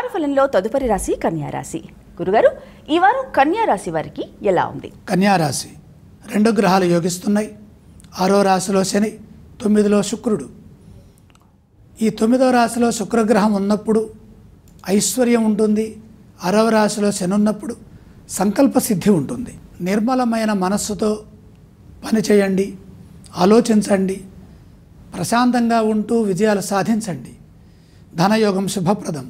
వార ఫలంలో తదుపరి రాశి కన్యారాశి గురుగారు ఈ వారం కన్యారాశి వారికి ఎలా ఉంది కన్యారాశి రెండు గ్రహాలు యోగిస్తున్నాయి ఆరో రాశిలో శని తొమ్మిదిలో శుక్రుడు ఈ తొమ్మిదో రాశిలో శుక్రగ్రహం ఉన్నప్పుడు ఐశ్వర్యం ఉంటుంది ఆరవ రాశిలో శని ఉన్నప్పుడు సంకల్ప సిద్ధి ఉంటుంది నిర్మలమైన మనస్సుతో పనిచేయండి ఆలోచించండి ప్రశాంతంగా ఉంటూ విజయాలు సాధించండి ధనయోగం శుభప్రదం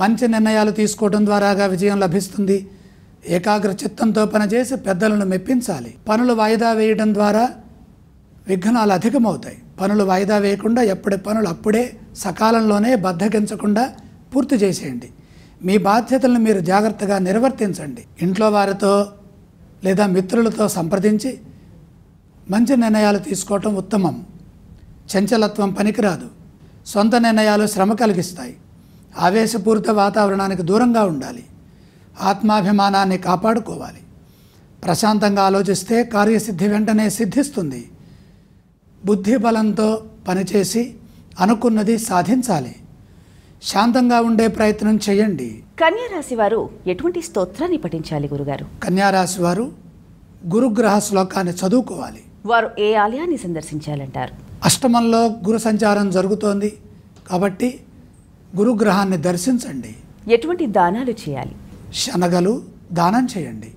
మంచి నిర్ణయాలు తీసుకోవడం ద్వారాగా విజయం లభిస్తుంది ఏకాగ్ర చిత్తంతో పనిచేసి పెద్దలను మెప్పించాలి పనులు వాయిదా వేయడం ద్వారా విఘ్నాలు అధికమవుతాయి పనులు వాయిదా వేయకుండా ఎప్పటి పనులు అప్పుడే సకాలంలోనే బద్దగించకుండా పూర్తి చేసేయండి మీ బాధ్యతలను మీరు జాగ్రత్తగా నిర్వర్తించండి ఇంట్లో వారితో లేదా మిత్రులతో సంప్రదించి మంచి నిర్ణయాలు తీసుకోవటం ఉత్తమం చంచలత్వం పనికిరాదు సొంత నిర్ణయాలు శ్రమ కలిగిస్తాయి ఆవేశపూరిత వాతావరణానికి దూరంగా ఉండాలి ఆత్మాభిమానాన్ని కాపాడుకోవాలి ప్రశాంతంగా ఆలోచిస్తే కార్యసిద్ధి వెంటనే సిద్ధిస్తుంది బుద్ధి బలంతో పనిచేసి అనుకున్నది సాధించాలి శాంతంగా ఉండే ప్రయత్నం చేయండి కన్యారాశి వారు ఎటువంటి స్తోత్రాన్ని పఠించాలి గురుగారు కన్యారాశి వారు గురుగ్రహ శ్లోకాన్ని చదువుకోవాలి వారు ఏ ఆలయాన్ని సందర్శించాలంటారు అష్టమంలో గురు సంచారం జరుగుతోంది కాబట్టి గురుగ్రహాన్ని దర్శించండి ఎటువంటి దానాలు చేయాలి శనగలు దానం చేయండి